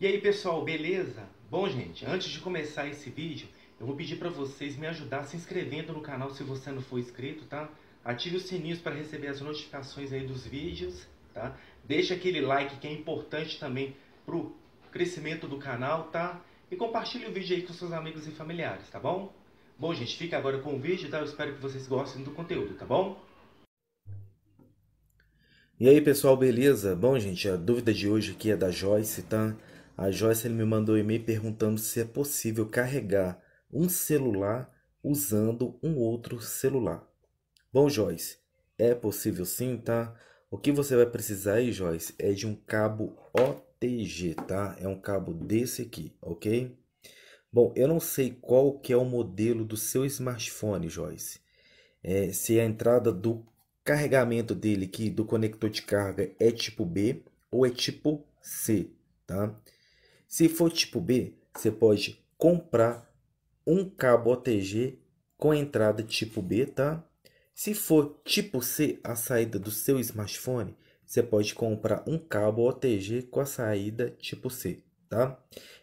E aí pessoal, beleza? Bom gente, antes de começar esse vídeo, eu vou pedir para vocês me ajudar se inscrevendo no canal se você não for inscrito, tá? Ative os sininhos para receber as notificações aí dos vídeos, tá? Deixa aquele like que é importante também pro crescimento do canal, tá? E compartilhe o vídeo aí com seus amigos e familiares, tá bom? Bom gente, fica agora com o vídeo, tá? Eu espero que vocês gostem do conteúdo, tá bom? E aí pessoal, beleza? Bom gente, a dúvida de hoje aqui é da Joyce, tá? A Joyce me mandou um e-mail perguntando se é possível carregar um celular usando um outro celular. Bom, Joyce, é possível sim, tá? O que você vai precisar aí, Joyce, é de um cabo OTG, tá? É um cabo desse aqui, ok? Bom, eu não sei qual que é o modelo do seu smartphone, Joyce. É, se a entrada do carregamento dele aqui, do conector de carga, é tipo B ou é tipo C, tá? Se for tipo B, você pode comprar um cabo OTG com entrada tipo B, tá? Se for tipo C, a saída do seu smartphone, você pode comprar um cabo OTG com a saída tipo C, tá?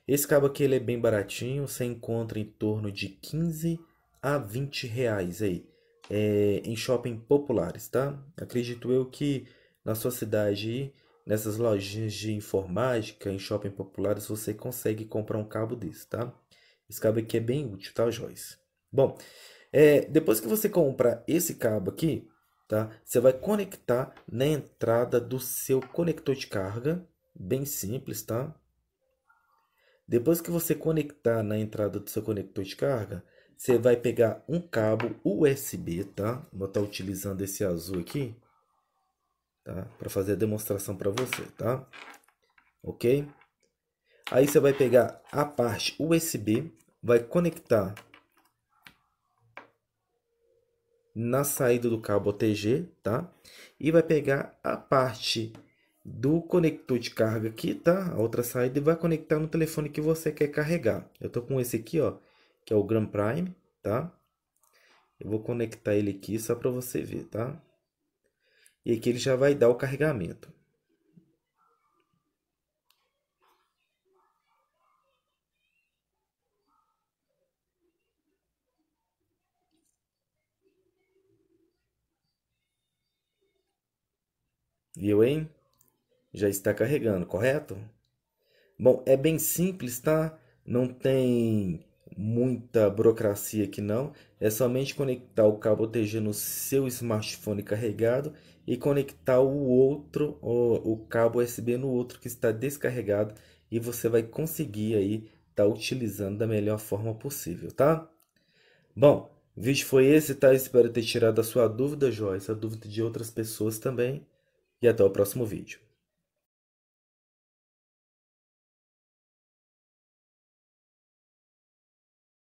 Esse cabo aqui ele é bem baratinho, você encontra em torno de 15 a 20 reais aí, é, em shopping populares, tá? Acredito eu que na sua cidade Nessas lojinhas de informática, em shopping populares, você consegue comprar um cabo desse, tá? Esse cabo aqui é bem útil, tá, Joyce? Bom, é, depois que você comprar esse cabo aqui, tá? Você vai conectar na entrada do seu conector de carga, bem simples, tá? Depois que você conectar na entrada do seu conector de carga, você vai pegar um cabo USB, tá? Vou estar utilizando esse azul aqui tá? Para fazer a demonstração para você, tá? OK? Aí você vai pegar a parte USB, vai conectar na saída do cabo OTG, tá? E vai pegar a parte do conector de carga aqui, tá? A outra saída e vai conectar no telefone que você quer carregar. Eu tô com esse aqui, ó, que é o Grand Prime, tá? Eu vou conectar ele aqui só para você ver, tá? E aqui ele já vai dar o carregamento. Viu, hein? Já está carregando, correto? Bom, é bem simples, tá? Não tem muita burocracia aqui não, é somente conectar o cabo TG no seu smartphone carregado e conectar o outro, o, cabo USB no outro que está descarregado e você vai conseguir aí estar tá utilizando da melhor forma possível, tá? Bom, o vídeo foi esse, tá? Eu espero ter tirado a sua dúvida, Joyce, a dúvida de outras pessoas também e até o próximo vídeo.